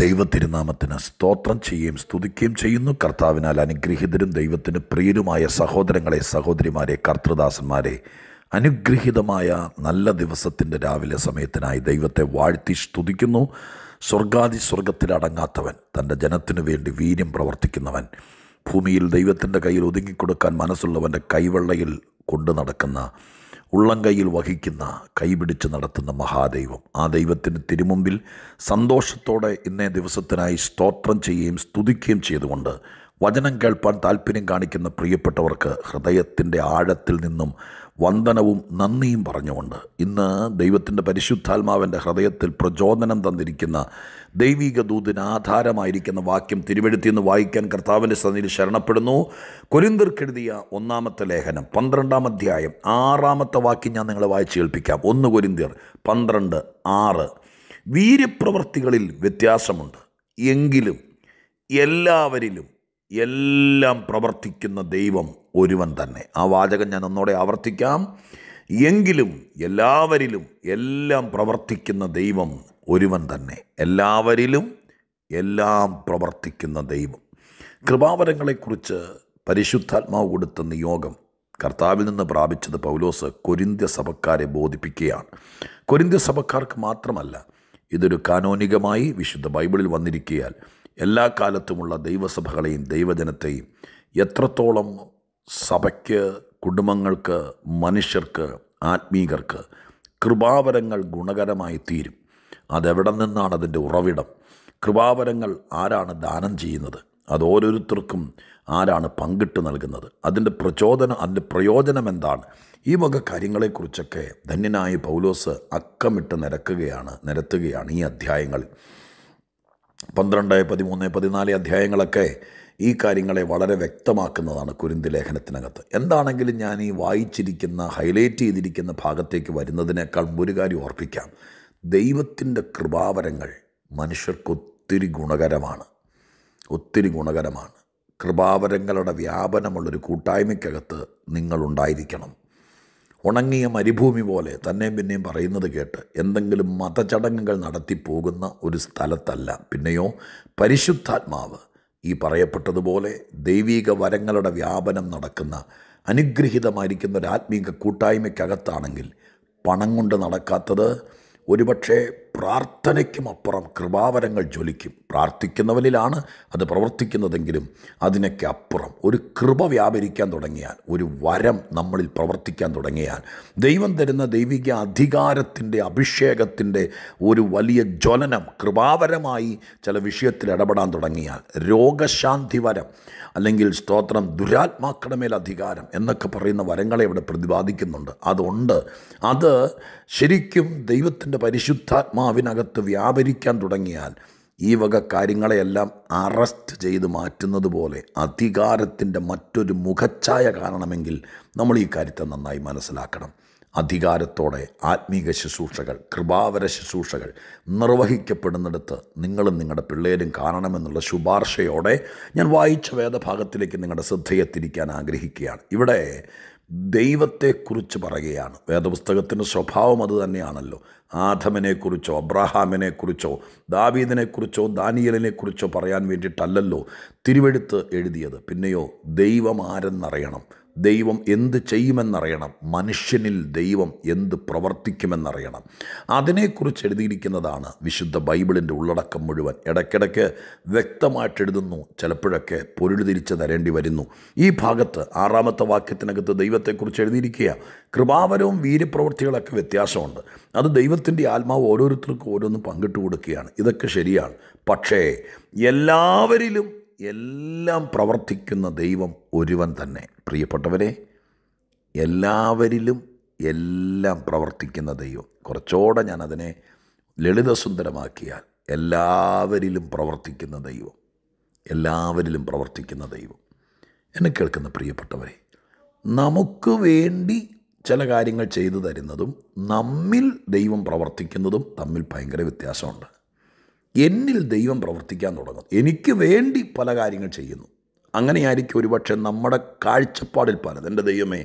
ദൈവത്തിരുനാമത്തിന് സ്തോത്രം ചെയ്യുകയും സ്തുതിക്കുകയും ചെയ്യുന്നു കർത്താവിനാൽ അനുഗ്രഹിതരും ദൈവത്തിന് പ്രിയരുമായ സഹോദരങ്ങളെ സഹോദരിമാരെ കർത്തൃദാസന്മാരെ അനുഗ്രഹീതമായ നല്ല ദിവസത്തിൻ്റെ രാവിലെ സമയത്തിനായി ദൈവത്തെ വാഴ്ത്തി സ്തുതിക്കുന്നു സ്വർഗാതി സ്വർഗത്തിലടങ്ങാത്തവൻ തൻ്റെ ജനത്തിനു വേണ്ടി വീര്യം പ്രവർത്തിക്കുന്നവൻ ഭൂമിയിൽ ദൈവത്തിൻ്റെ കയ്യിൽ ഒതുങ്ങിക്കൊടുക്കാൻ മനസ്സുള്ളവൻ്റെ കൈവെള്ളയിൽ കൊണ്ടു നടക്കുന്ന ഉള്ളം കയ്യിൽ വഹിക്കുന്ന കൈപിടിച്ച് നടത്തുന്ന മഹാദൈവം ആ ദൈവത്തിന് തിരുമുമ്പിൽ സന്തോഷത്തോടെ ഇന്നേ ദിവസത്തിനായി സ്തോത്രം ചെയ്യുകയും സ്തുതിക്കുകയും ചെയ്തുകൊണ്ട് വചനം കേൾപ്പാൻ താല്പര്യം കാണിക്കുന്ന പ്രിയപ്പെട്ടവർക്ക് ഹൃദയത്തിൻ്റെ ആഴത്തിൽ നിന്നും വന്ദനവും നന്ദിയും പറഞ്ഞുകൊണ്ട് ഇന്ന് ദൈവത്തിൻ്റെ പരിശുദ്ധാത്മാവിൻ്റെ ഹൃദയത്തിൽ പ്രചോദനം തന്നിരിക്കുന്ന ദൈവിക ദൂതിന് ആധാരമായിരിക്കുന്ന വാക്യം തിരുവെടുത്തി എന്ന് വായിക്കാൻ കർത്താവിൻ്റെ സന്നിധിയിൽ ശരണപ്പെടുന്നു കൊരിന്തിർക്കെഴുതിയ ഒന്നാമത്തെ ലേഖനം പന്ത്രണ്ടാം അധ്യായം ആറാമത്തെ വാക്യം ഞാൻ നിങ്ങളെ വായിച്ചു കേൾപ്പിക്കാം ഒന്ന് കൊരിന്തിർ പന്ത്രണ്ട് ആറ് വീര്യപ്രവൃത്തികളിൽ വ്യത്യാസമുണ്ട് എങ്കിലും എല്ലാവരിലും എല്ലാം പ്രവർത്തിക്കുന്ന ദൈവം ഒരുവൻ തന്നെ ആ വാചകം ഞാൻ ഒന്നോടെ ആവർത്തിക്കാം എങ്കിലും എല്ലാവരിലും എല്ലാം പ്രവർത്തിക്കുന്ന ദൈവം ഒരുവൻ തന്നെ എല്ലാവരിലും എല്ലാം പ്രവർത്തിക്കുന്ന ദൈവം കൃപാവരങ്ങളെക്കുറിച്ച് പരിശുദ്ധാത്മാവ് കൊടുത്ത നിയോഗം കർത്താവിൽ നിന്ന് പ്രാപിച്ചത് പൗലോസ് കൊരിന്ത്യ സഭക്കാരെ ബോധിപ്പിക്കുകയാണ് കൊരിന്ത്യ സഭക്കാർക്ക് മാത്രമല്ല ഇതൊരു കാനോനികമായി വിശുദ്ധ ബൈബിളിൽ വന്നിരിക്കുകയാൽ എല്ലാ കാലത്തുമുള്ള ദൈവസഭകളെയും ദൈവജനത്തെയും എത്രത്തോളം സഭയ്ക്ക് കുടുംബങ്ങൾക്ക് മനുഷ്യർക്ക് ആത്മീകർക്ക് കൃപാവരങ്ങൾ ഗുണകരമായി തീരും അതെവിടെ നിന്നാണ് അതിൻ്റെ ഉറവിടം കൃപാവരങ്ങൾ ആരാണ് ദാനം ചെയ്യുന്നത് അത് ഓരോരുത്തർക്കും ആരാണ് പങ്കിട്ട് നൽകുന്നത് അതിൻ്റെ പ്രചോദനം അതിൻ്റെ പ്രയോജനം എന്താണ് ഈ വക കാര്യങ്ങളെക്കുറിച്ചൊക്കെ ധന്യനായ പൗലോസ് അക്കമിട്ട് നിരക്കുകയാണ് നിരത്തുകയാണ് ഈ അധ്യായങ്ങളിൽ പന്ത്രണ്ട് പതിമൂന്ന് പതിനാല് അധ്യായങ്ങളൊക്കെ ഈ കാര്യങ്ങളെ വളരെ വ്യക്തമാക്കുന്നതാണ് കുരുന്തി ലേഖനത്തിനകത്ത് എന്താണെങ്കിലും ഞാൻ ഈ വായിച്ചിരിക്കുന്ന ഹൈലൈറ്റ് ചെയ്തിരിക്കുന്ന ഭാഗത്തേക്ക് വരുന്നതിനേക്കാൾ ഒരു കാര്യം ഓർപ്പിക്കാം ദൈവത്തിൻ്റെ കൃപാവരങ്ങൾ മനുഷ്യർക്ക് ഒത്തിരി ഗുണകരമാണ് ഒത്തിരി ഗുണകരമാണ് കൃപാവരങ്ങളുടെ വ്യാപനമുള്ളൊരു കൂട്ടായ്മയ്ക്കകത്ത് നിങ്ങളുണ്ടായിരിക്കണം ഉണങ്ങിയ മരുഭൂമി പോലെ തന്നെയും പിന്നെയും പറയുന്നത് കേട്ട് എന്തെങ്കിലും മതചടങ്ങുകൾ നടത്തി പോകുന്ന ഒരു സ്ഥലത്തല്ല പിന്നെയോ പരിശുദ്ധാത്മാവ് ഈ പറയപ്പെട്ടതുപോലെ ദൈവീക വരങ്ങളുടെ വ്യാപനം നടക്കുന്ന അനുഗ്രഹീതമായിരിക്കുന്ന ഒരു ആത്മീക കൂട്ടായ്മയ്ക്കകത്താണെങ്കിൽ പണം കൊണ്ട് നടക്കാത്തത് ഒരുപക്ഷെ പ്രാർത്ഥനയ്ക്കും അപ്പുറം കൃപാവരങ്ങൾ ജ്വലിക്കും പ്രാർത്ഥിക്കുന്നവനിലാണ് അത് പ്രവർത്തിക്കുന്നതെങ്കിലും അതിനൊക്കെ അപ്പുറം ഒരു കൃപ വ്യാപരിക്കാൻ തുടങ്ങിയാൽ ഒരു വരം നമ്മളിൽ പ്രവർത്തിക്കാൻ തുടങ്ങിയാൽ ദൈവം തരുന്ന ദൈവിക അധികാരത്തിൻ്റെ അഭിഷേകത്തിൻ്റെ ഒരു വലിയ ജ്വലനം കൃപാവരമായി ചില വിഷയത്തിൽ ഇടപെടാൻ തുടങ്ങിയാൽ രോഗശാന്തി വരം അല്ലെങ്കിൽ സ്തോത്രം ദുരാത്മാക്കളുടെ മേൽ അധികാരം എന്നൊക്കെ പറയുന്ന വരങ്ങളെ ഇവിടെ പ്രതിപാദിക്കുന്നുണ്ട് അതുണ്ട് അത് ശരിക്കും ദൈവത്തിൻ്റെ പരിശുദ്ധാത്മാ ആത്മാവിനകത്ത് വ്യാപരിക്കാൻ തുടങ്ങിയാൽ ഈ വക കാര്യങ്ങളെയെല്ലാം അറസ്റ്റ് ചെയ്ത് മാറ്റുന്നത് പോലെ അധികാരത്തിൻ്റെ മറ്റൊരു മുഖച്ഛായ കാരണമെങ്കിൽ നമ്മൾ ഈ കാര്യത്തെ നന്നായി മനസ്സിലാക്കണം അധികാരത്തോടെ ആത്മീക ശുശ്രൂഷകൾ കൃപാവര ശുശ്രൂഷകൾ നിർവഹിക്കപ്പെടുന്നിടത്ത് നിങ്ങളും നിങ്ങളുടെ പിള്ളേരും കാണണമെന്നുള്ള ശുപാർശയോടെ ഞാൻ വായിച്ച വേദഭാഗത്തിലേക്ക് നിങ്ങളുടെ ശ്രദ്ധയെത്തിരിക്കാൻ ആഗ്രഹിക്കുകയാണ് ഇവിടെ ദൈവത്തെക്കുറിച്ച് പറയുകയാണ് വേദപുസ്തകത്തിൻ്റെ സ്വഭാവം അത് തന്നെയാണല്ലോ ആധമനെക്കുറിച്ചോ അബ്രഹാമിനെക്കുറിച്ചോ ദാവീദിനെക്കുറിച്ചോ ദാനിയലിനെക്കുറിച്ചോ പറയാൻ വേണ്ടിയിട്ടല്ലല്ലോ തിരുവെടുത്ത് എഴുതിയത് പിന്നെയോ ദൈവമാരെന്നറിയണം ദൈവം എന്ത് ചെയ്യുമെന്നറിയണം മനുഷ്യനിൽ ദൈവം എന്ത് പ്രവർത്തിക്കുമെന്നറിയണം അതിനെക്കുറിച്ച് എഴുതിയിരിക്കുന്നതാണ് വിശുദ്ധ ബൈബിളിൻ്റെ ഉള്ളടക്കം മുഴുവൻ ഇടയ്ക്കിടയ്ക്ക് വ്യക്തമായിട്ട് എഴുതുന്നു ചിലപ്പോഴൊക്കെ പൊരുൾ തിരിച്ചു തരേണ്ടി വരുന്നു ഈ ഭാഗത്ത് ആറാമത്തെ വാക്യത്തിനകത്ത് ദൈവത്തെക്കുറിച്ച് എഴുതിയിരിക്കുക കൃപാവരവും വീര്യപ്രവൃത്തികളൊക്കെ വ്യത്യാസമുണ്ട് അത് ദൈവത്തിൻ്റെ ആത്മാവ് ഓരോരുത്തർക്കും ഓരോന്ന് പങ്കിട്ട് കൊടുക്കുകയാണ് ഇതൊക്കെ ശരിയാണ് പക്ഷേ എല്ലാവരിലും എല്ലാം പ്രവർത്തിക്കുന്ന ദൈവം ഒരുവൻ തന്നെ പ്രിയപ്പെട്ടവരെ എല്ലാവരിലും എല്ലാം പ്രവർത്തിക്കുന്ന ദൈവം കുറച്ചുകൂടെ ഞാനതിനെ ലളിതസുന്ദരമാക്കിയാൽ എല്ലാവരിലും പ്രവർത്തിക്കുന്ന ദൈവം എല്ലാവരിലും പ്രവർത്തിക്കുന്ന ദൈവം എന്നെ കേൾക്കുന്ന പ്രിയപ്പെട്ടവരെ നമുക്ക് വേണ്ടി ചില കാര്യങ്ങൾ ചെയ്തു തരുന്നതും നമ്മിൽ ദൈവം പ്രവർത്തിക്കുന്നതും തമ്മിൽ ഭയങ്കര വ്യത്യാസമുണ്ട് എന്നിൽ ദൈവം പ്രവർത്തിക്കാൻ തുടങ്ങും എനിക്ക് വേണ്ടി പല കാര്യങ്ങൾ ചെയ്യുന്നു അങ്ങനെയായിരിക്കും ഒരുപക്ഷെ നമ്മുടെ കാഴ്ചപ്പാടിൽ പലത് എൻ്റെ ദൈവമേ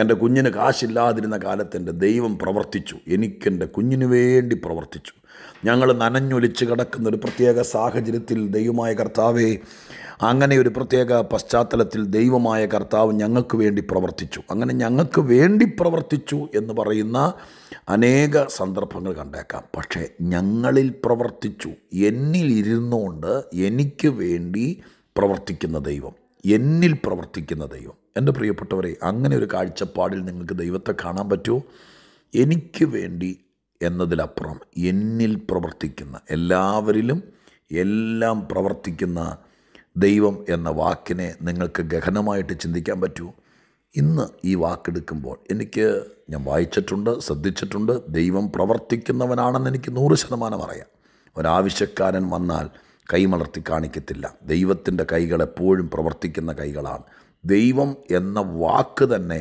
എൻ്റെ കുഞ്ഞിന് കാശില്ലാതിരുന്ന കാലത്ത് എൻ്റെ ദൈവം പ്രവർത്തിച്ചു എനിക്കെൻ്റെ കുഞ്ഞിന് വേണ്ടി പ്രവർത്തിച്ചു ഞങ്ങൾ നനഞ്ഞൊലിച്ച് കിടക്കുന്ന ഒരു പ്രത്യേക സാഹചര്യത്തിൽ ദൈവമായ കർത്താവെ അങ്ങനെ ഒരു പ്രത്യേക പശ്ചാത്തലത്തിൽ ദൈവമായ കർത്താവ് ഞങ്ങൾക്ക് വേണ്ടി പ്രവർത്തിച്ചു അങ്ങനെ ഞങ്ങൾക്ക് വേണ്ടി പ്രവർത്തിച്ചു എന്ന് പറയുന്ന അനേക സന്ദർഭങ്ങൾ കണ്ടേക്കാം പക്ഷേ ഞങ്ങളിൽ പ്രവർത്തിച്ചു എന്നിൽ ഇരുന്നുകൊണ്ട് എനിക്ക് വേണ്ടി പ്രവർത്തിക്കുന്ന ദൈവം എന്നിൽ പ്രവർത്തിക്കുന്ന ദൈവം എൻ്റെ പ്രിയപ്പെട്ടവരെ അങ്ങനെ ഒരു കാഴ്ചപ്പാടിൽ നിങ്ങൾക്ക് ദൈവത്തെ കാണാൻ പറ്റുമോ എനിക്ക് വേണ്ടി എന്നതിലപ്പുറം എന്നിൽ പ്രവർത്തിക്കുന്ന എല്ലാവരിലും എല്ലാം പ്രവർത്തിക്കുന്ന ദൈവം എന്ന വാക്കിനെ നിങ്ങൾക്ക് ഗഹനമായിട്ട് ചിന്തിക്കാൻ പറ്റുമോ ഇന്ന് ഈ വാക്കെടുക്കുമ്പോൾ എനിക്ക് ഞാൻ വായിച്ചിട്ടുണ്ട് ശ്രദ്ധിച്ചിട്ടുണ്ട് ദൈവം പ്രവർത്തിക്കുന്നവനാണെന്ന് എനിക്ക് നൂറ് ശതമാനം അറിയാം ഒരാവശ്യക്കാരൻ വന്നാൽ കൈമലർത്തി കാണിക്കത്തില്ല ദൈവത്തിൻ്റെ കൈകൾ എപ്പോഴും പ്രവർത്തിക്കുന്ന കൈകളാണ് ദൈവം എന്ന വാക്ക് തന്നെ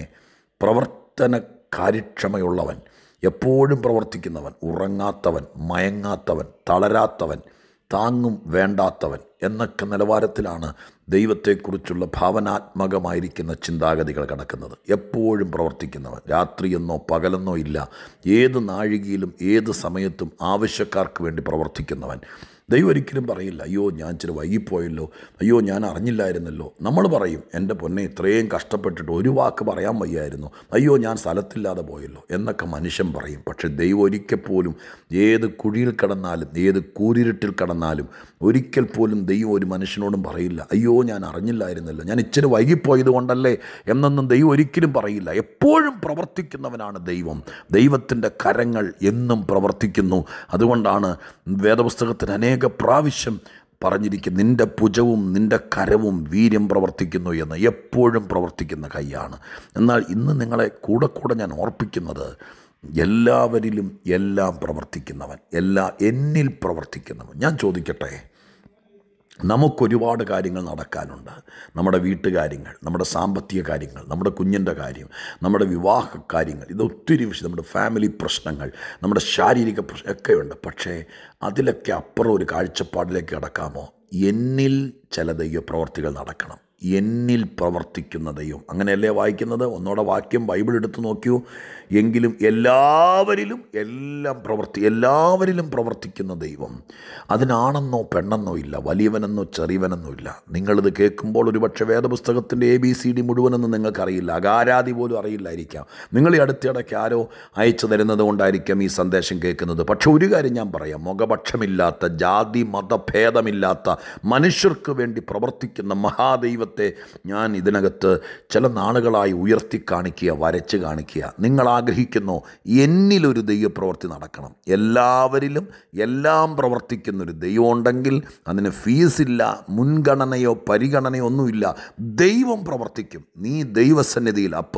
പ്രവർത്തന കാര്യക്ഷമയുള്ളവൻ എപ്പോഴും പ്രവർത്തിക്കുന്നവൻ ഉറങ്ങാത്തവൻ മയങ്ങാത്തവൻ തളരാത്തവൻ താങ്ങും വേണ്ടാത്തവൻ എന്നൊക്കെ നിലവാരത്തിലാണ് ദൈവത്തെക്കുറിച്ചുള്ള ഭാവനാത്മകമായിരിക്കുന്ന ചിന്താഗതികൾ കടക്കുന്നത് എപ്പോഴും പ്രവർത്തിക്കുന്നവൻ രാത്രിയെന്നോ പകലെന്നോ ഇല്ല ഏത് നാഴികയിലും ഏത് സമയത്തും ആവശ്യക്കാർക്ക് വേണ്ടി പ്രവർത്തിക്കുന്നവൻ ദൈവം ഒരിക്കലും പറയില്ല അയ്യോ ഞാൻ ഇച്ചിരി വൈകിപ്പോയല്ലോ അയ്യോ ഞാൻ അറിഞ്ഞില്ലായിരുന്നല്ലോ നമ്മൾ പറയും എൻ്റെ പൊന്നെ ഇത്രയും കഷ്ടപ്പെട്ടിട്ട് ഒരു വാക്ക് പറയാൻ വയ്യായിരുന്നു അയ്യോ ഞാൻ സ്ഥലത്തില്ലാതെ പോയല്ലോ എന്നൊക്കെ മനുഷ്യൻ പറയും പക്ഷേ ദൈവം ഒരിക്കൽ പോലും ഏത് കുഴിയിൽ കടന്നാലും ഏത് കൂരിരുട്ടിൽ കടന്നാലും ഒരിക്കൽ പോലും ദൈവം ഒരു മനുഷ്യനോടും പറയില്ല അയ്യോ ഞാൻ അറിഞ്ഞില്ലായിരുന്നല്ലോ ഞാൻ ഇച്ചിരി വൈകിപ്പോയത് കൊണ്ടല്ലേ എന്നൊന്നും ദൈവം ഒരിക്കലും പറയില്ല എപ്പോഴും പ്രവർത്തിക്കുന്നവനാണ് ദൈവം ദൈവത്തിൻ്റെ കരങ്ങൾ എന്നും പ്രവർത്തിക്കുന്നു അതുകൊണ്ടാണ് വേദപുസ്തകത്തിന് അനേക അനേക പ്രാവശ്യം പറഞ്ഞിരിക്കും നിൻ്റെ ഭുജവും നിൻ്റെ കരവും വീര്യം പ്രവർത്തിക്കുന്നു എന്ന് എപ്പോഴും പ്രവർത്തിക്കുന്ന കൈയാണ് എന്നാൽ ഇന്ന് നിങ്ങളെ കൂടെ കൂടെ ഞാൻ ഓർപ്പിക്കുന്നത് എല്ലാവരിലും എല്ലാം പ്രവർത്തിക്കുന്നവൻ എല്ലാ എന്നിൽ പ്രവർത്തിക്കുന്നവൻ ഞാൻ ചോദിക്കട്ടെ നമുക്കൊരുപാട് കാര്യങ്ങൾ നടക്കാനുണ്ട് നമ്മുടെ വീട്ടുകാര്യങ്ങൾ നമ്മുടെ സാമ്പത്തിക കാര്യങ്ങൾ നമ്മുടെ കുഞ്ഞിൻ്റെ കാര്യം നമ്മുടെ വിവാഹ കാര്യങ്ങൾ ഇത് ഒത്തിരി വിഷയം നമ്മുടെ ഫാമിലി പ്രശ്നങ്ങൾ നമ്മുടെ ശാരീരിക പ്രശ്നം ഒക്കെയുണ്ട് പക്ഷേ അതിലൊക്കെ അപ്പുറം ഒരു കാഴ്ചപ്പാടിലേക്ക് കിടക്കാമോ എന്നിൽ ചില പ്രവർത്തികൾ നടക്കണം എന്നിൽ പ്രവർത്തിക്കുന്ന ദൈവം അങ്ങനെയല്ലേ വായിക്കുന്നത് ഒന്നോടെ വാക്യം ബൈബിൾ എടുത്തു നോക്കിയോ എങ്കിലും എല്ലാവരിലും എല്ലാം പ്രവർത്തി എല്ലാവരിലും പ്രവർത്തിക്കുന്ന ദൈവം അതിനാണെന്നോ പെണ്ണെന്നോ ഇല്ല വലിയവനെന്നോ ചെറിയവനെന്നോ ഇല്ല നിങ്ങളിത് കേൾക്കുമ്പോൾ ഒരുപക്ഷെ വേദപുസ്തകത്തിൻ്റെ എ ബി സി ഡി മുഴുവനെന്ന് നിങ്ങൾക്കറിയില്ല അകാരാതി പോലും അറിയില്ലായിരിക്കാം നിങ്ങൾ ഈ അടുത്തിടയ്ക്ക് ആരോ അയച്ചു തരുന്നത് കൊണ്ടായിരിക്കാം ഈ സന്ദേശം കേൾക്കുന്നത് പക്ഷേ ഒരു കാര്യം ഞാൻ പറയാം മുഖപക്ഷമില്ലാത്ത ജാതി മതഭേദമില്ലാത്ത മനുഷ്യർക്ക് വേണ്ടി പ്രവർത്തിക്കുന്ന മഹാദൈവ ദൈവത്തെ ഞാൻ ഇതിനകത്ത് ചില നാളുകളായി ഉയർത്തി കാണിക്കുക വരച്ച് കാണിക്കുക നിങ്ങൾ ആഗ്രഹിക്കുന്നു എന്നിലൊരു ദൈവപ്രവൃത്തി നടക്കണം എല്ലാവരിലും എല്ലാം പ്രവർത്തിക്കുന്നൊരു ദൈവമുണ്ടെങ്കിൽ അതിന് ഫീസില്ല മുൻഗണനയോ പരിഗണനയോ ഒന്നുമില്ല ദൈവം പ്രവർത്തിക്കും നീ ദൈവസന്നിധിയിൽ അപ്പ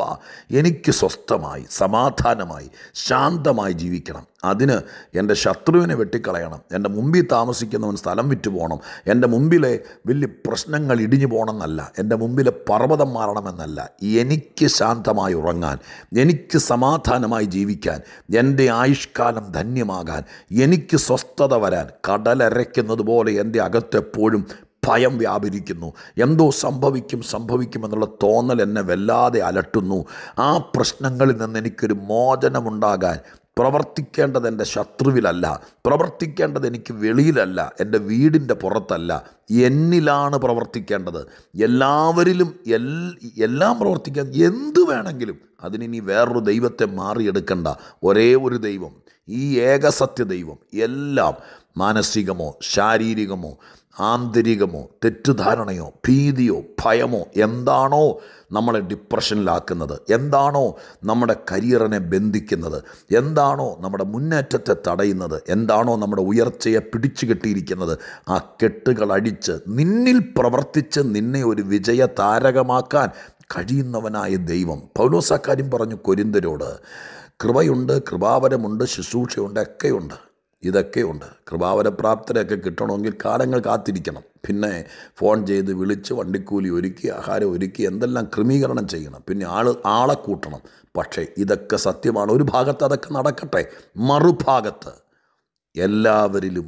എനിക്ക് സ്വസ്ഥമായി സമാധാനമായി ശാന്തമായി ജീവിക്കണം അതിന് എൻ്റെ ശത്രുവിനെ വെട്ടിക്കളയണം എൻ്റെ മുമ്പിൽ താമസിക്കുന്നവൻ സ്ഥലം വിറ്റു പോകണം എൻ്റെ മുമ്പിലെ വലിയ പ്രശ്നങ്ങൾ ഇടിഞ്ഞു പോകണമെന്നല്ല എൻ്റെ മുമ്പിലെ പർവ്വതം മാറണമെന്നല്ല എനിക്ക് ശാന്തമായി ഉറങ്ങാൻ എനിക്ക് സമാധാനമായി ജീവിക്കാൻ എൻ്റെ ആയുഷ്കാലം ധന്യമാകാൻ എനിക്ക് സ്വസ്ഥത വരാൻ കടലരയ്ക്കുന്നത് പോലെ എൻ്റെ അകത്തെപ്പോഴും ഭയം വ്യാപരിക്കുന്നു എന്തോ സംഭവിക്കും സംഭവിക്കും എന്നുള്ള തോന്നൽ എന്നെ വല്ലാതെ അലട്ടുന്നു ആ പ്രശ്നങ്ങളിൽ നിന്ന് എനിക്കൊരു മോചനമുണ്ടാകാൻ പ്രവർത്തിക്കേണ്ടത് എൻ്റെ ശത്രുവിലല്ല പ്രവർത്തിക്കേണ്ടത് എനിക്ക് വെളിയിലല്ല എൻ്റെ വീടിൻ്റെ പുറത്തല്ല എന്നിലാണ് പ്രവർത്തിക്കേണ്ടത് എല്ലാവരിലും എൽ എല്ലാം പ്രവർത്തിക്കാൻ എന്ത് വേണമെങ്കിലും അതിനിനി വേറൊരു ദൈവത്തെ മാറിയെടുക്കണ്ട ഒരേ ഒരു ദൈവം ഈ ഏകസത്യ ദൈവം എല്ലാം മാനസികമോ ശാരീരികമോ ആന്തരികമോ തെറ്റുധാരണയോ ഭീതിയോ ഭയമോ എന്താണോ നമ്മളെ ഡിപ്രഷനിലാക്കുന്നത് എന്താണോ നമ്മുടെ കരിയറിനെ ബന്ധിക്കുന്നത് എന്താണോ നമ്മുടെ മുന്നേറ്റത്തെ തടയുന്നത് എന്താണോ നമ്മുടെ ഉയർച്ചയെ പിടിച്ചു കെട്ടിയിരിക്കുന്നത് ആ കെട്ടുകൾ അടിച്ച് നിന്നിൽ പ്രവർത്തിച്ച് നിന്നെ ഒരു വിജയ താരകമാക്കാൻ കഴിയുന്നവനായ ദൈവം പൗലോസക്കാര്യം പറഞ്ഞു കൊരിന്തരോട് കൃപയുണ്ട് കൃപാവരമുണ്ട് ശുശ്രൂഷയുണ്ട് ഒക്കെയുണ്ട് ഇതൊക്കെയുണ്ട് ഉണ്ട് കൃപാവരപ്രാപ്തരെയൊക്കെ കിട്ടണമെങ്കിൽ കാലങ്ങൾ കാത്തിരിക്കണം പിന്നെ ഫോൺ ചെയ്ത് വിളിച്ച് വണ്ടിക്കൂലി ഒരുക്കി ആഹാരം ഒരുക്കി എന്തെല്ലാം ക്രമീകരണം ചെയ്യണം പിന്നെ ആൾ ആളെ കൂട്ടണം പക്ഷേ ഇതൊക്കെ സത്യമാണ് ഒരു ഭാഗത്ത് അതൊക്കെ നടക്കട്ടെ മറുഭാഗത്ത് എല്ലാവരിലും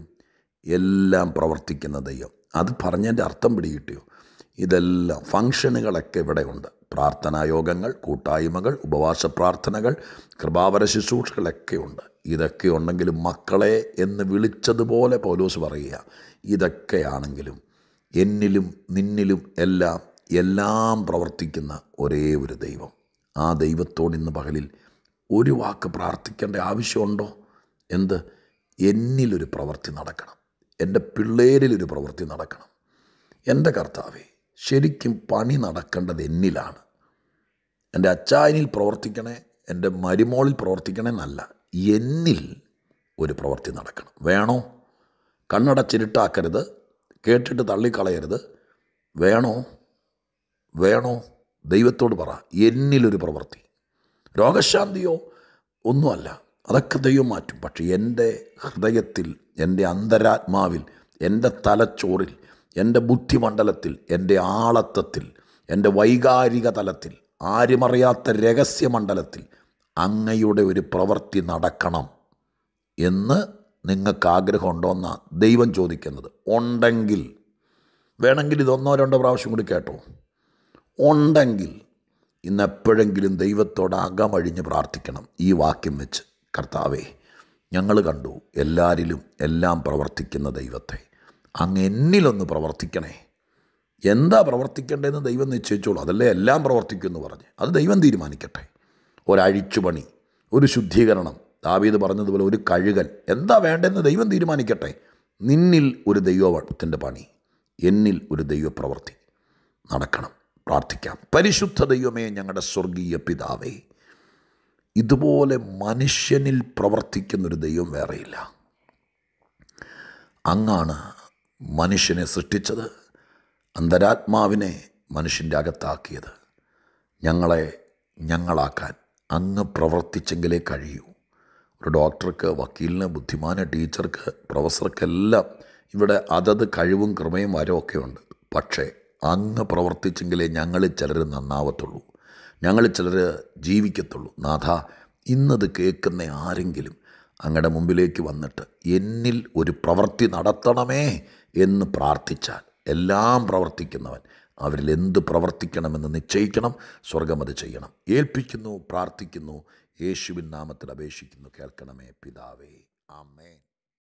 എല്ലാം പ്രവർത്തിക്കുന്ന ദൈവം അത് പറഞ്ഞതിൻ്റെ അർത്ഥം പിടികിട്ടിയോ ഇതെല്ലാം ഫങ്ഷനുകളൊക്കെ ഇവിടെയുണ്ട് പ്രാർത്ഥനാ യോഗങ്ങൾ കൂട്ടായ്മകൾ ഉപവാസ പ്രാർത്ഥനകൾ കൃപാവര ശുശ്രൂഷകളൊക്കെയുണ്ട് ഇതൊക്കെ ഉണ്ടെങ്കിലും മക്കളെ എന്ന് വിളിച്ചതുപോലെ പൗലോസ് പറയുക ഇതൊക്കെയാണെങ്കിലും എന്നിലും നിന്നിലും എല്ലാം എല്ലാം പ്രവർത്തിക്കുന്ന ഒരേ ഒരു ദൈവം ആ ദൈവത്തോട് ഇന്ന് പകലിൽ ഒരു വാക്ക് പ്രാർത്ഥിക്കേണ്ട ആവശ്യമുണ്ടോ എന്ത് എന്നിലൊരു പ്രവൃത്തി നടക്കണം എൻ്റെ പിള്ളേരിലൊരു പ്രവൃത്തി നടക്കണം എൻ്റെ കർത്താവേ ശരിക്കും പണി നടക്കേണ്ടത് എന്നിലാണ് എൻ്റെ അച്ചായനിൽ പ്രവർത്തിക്കണേ എൻ്റെ മരുമോളിൽ പ്രവർത്തിക്കണേ എന്നല്ല എന്നിൽ ഒരു പ്രവൃത്തി നടക്കണം വേണോ കണ്ണടച്ചിരുട്ടാക്കരുത് കേട്ടിട്ട് തള്ളിക്കളയരുത് വേണോ വേണോ ദൈവത്തോട് പറ എന്നിലൊരു പ്രവൃത്തി രോഗശാന്തിയോ ഒന്നുമല്ല അതൊക്കെ ദൈവം മാറ്റും പക്ഷേ എൻ്റെ ഹൃദയത്തിൽ എൻ്റെ അന്തരാത്മാവിൽ എൻ്റെ തലച്ചോറിൽ എൻ്റെ ബുദ്ധിമണ്ഡലത്തിൽ എൻ്റെ ആളത്വത്തിൽ എൻ്റെ വൈകാരിക തലത്തിൽ ആരുമറിയാത്ത രഹസ്യമണ്ഡലത്തിൽ അങ്ങയുടെ ഒരു പ്രവൃത്തി നടക്കണം എന്ന് നിങ്ങൾക്ക് ആഗ്രഹമുണ്ടോ എന്നാണ് ദൈവം ചോദിക്കുന്നത് ഉണ്ടെങ്കിൽ വേണമെങ്കിൽ ഇതൊന്നോ രണ്ടോ പ്രാവശ്യം കൂടി കേട്ടോ ഉണ്ടെങ്കിൽ ഇന്ന് എപ്പോഴെങ്കിലും ദൈവത്തോട് അകമഴിഞ്ഞ് പ്രാർത്ഥിക്കണം ഈ വാക്യം വെച്ച് കർത്താവേ ഞങ്ങൾ കണ്ടു എല്ലാവരിലും എല്ലാം പ്രവർത്തിക്കുന്ന ദൈവത്തെ അങ്ങ് എന്നിലൊന്ന് പ്രവർത്തിക്കണേ എന്താ പ്രവർത്തിക്കേണ്ടതെന്ന് ദൈവം നിശ്ചയിച്ചോളൂ അതല്ലേ എല്ലാം പ്രവർത്തിക്കുമെന്ന് പറഞ്ഞ് അത് ദൈവം തീരുമാനിക്കട്ടെ ഒരഴിച്ചുപണി ഒരു ശുദ്ധീകരണം ദാവീത് പറഞ്ഞതുപോലെ ഒരു കഴുകൽ എന്താ വേണ്ടതെന്ന് ദൈവം തീരുമാനിക്കട്ടെ നിന്നിൽ ഒരു ദൈവത്തിൻ്റെ പണി എന്നിൽ ഒരു ദൈവപ്രവർത്തി നടക്കണം പ്രാർത്ഥിക്കാം പരിശുദ്ധ ദൈവമേ ഞങ്ങളുടെ സ്വർഗീയ പിതാവേ ഇതുപോലെ മനുഷ്യനിൽ പ്രവർത്തിക്കുന്നൊരു ദൈവം വേറെയില്ല അങ്ങാണ് മനുഷ്യനെ സൃഷ്ടിച്ചത് അന്തരാത്മാവിനെ മനുഷ്യൻ്റെ അകത്താക്കിയത് ഞങ്ങളെ ഞങ്ങളാക്കാൻ അങ്ങ് പ്രവർത്തിച്ചെങ്കിലേ കഴിയൂ ഒരു ഡോക്ടർക്ക് വക്കീലിന് ബുദ്ധിമാന് ടീച്ചർക്ക് പ്രൊഫസർക്കെല്ലാം ഇവിടെ അതത് കഴിവും കൃപയും വരമൊക്കെ ഉണ്ട് പക്ഷേ അങ്ങ് പ്രവർത്തിച്ചെങ്കിലേ ഞങ്ങളിൽ ചിലർ നന്നാവത്തുള്ളൂ ഞങ്ങളിൽ ചിലർ ജീവിക്കത്തുള്ളൂ നാഥ ഇന്നത് കേൾക്കുന്ന ആരെങ്കിലും അങ്ങയുടെ മുമ്പിലേക്ക് വന്നിട്ട് എന്നിൽ ഒരു പ്രവൃത്തി നടത്തണമേ എന്ന് പ്രാർത്ഥിച്ചാൽ എല്ലാം പ്രവർത്തിക്കുന്നവൻ അവരിൽ എന്ത് പ്രവർത്തിക്കണമെന്ന് നിശ്ചയിക്കണം സ്വർഗം അത് ചെയ്യണം ഏൽപ്പിക്കുന്നു പ്രാർത്ഥിക്കുന്നു യേശുവിൻ നാമത്തിൽ അപേക്ഷിക്കുന്നു കേൾക്കണമേ പിതാവേ ആമേ